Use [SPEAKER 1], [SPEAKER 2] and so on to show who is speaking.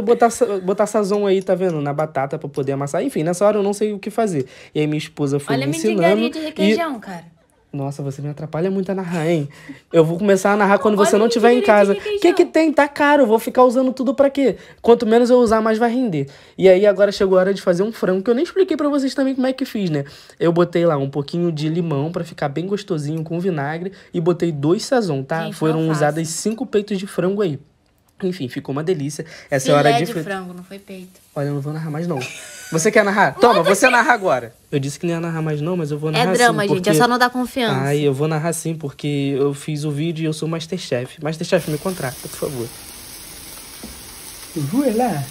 [SPEAKER 1] eu botar, botar sazon aí, tá vendo? Na batata pra poder amassar. Enfim, nessa hora eu não sei o que fazer. E aí minha esposa foi Olha me ensinando. Olha a de requeijão, e... cara. Nossa, você me atrapalha muito a narrar, hein? Eu vou começar a narrar quando Olha você não estiver em casa. O que que tem? Tá caro, vou ficar usando tudo para quê? Quanto menos eu usar, mais vai render. E aí agora chegou a hora de fazer um frango, que eu nem expliquei para vocês também como é que fiz, né? Eu botei lá um pouquinho de limão para ficar bem gostosinho com vinagre e botei dois sazon, tá? Gente, Foram usadas cinco peitos de frango aí. Enfim, ficou uma delícia. Essa Filé é a hora de, de
[SPEAKER 2] frango, não foi peito.
[SPEAKER 1] Olha, eu não vou narrar mais não. Você quer narrar? Toma, você narra agora. Eu disse que não ia narrar mais não, mas eu vou é narrar É drama, sim, gente, é só não dar
[SPEAKER 2] confiança. Ai,
[SPEAKER 1] eu vou narrar sim, porque eu fiz o vídeo e eu sou Masterchef. Masterchef, me contrata, por favor. Vou lá.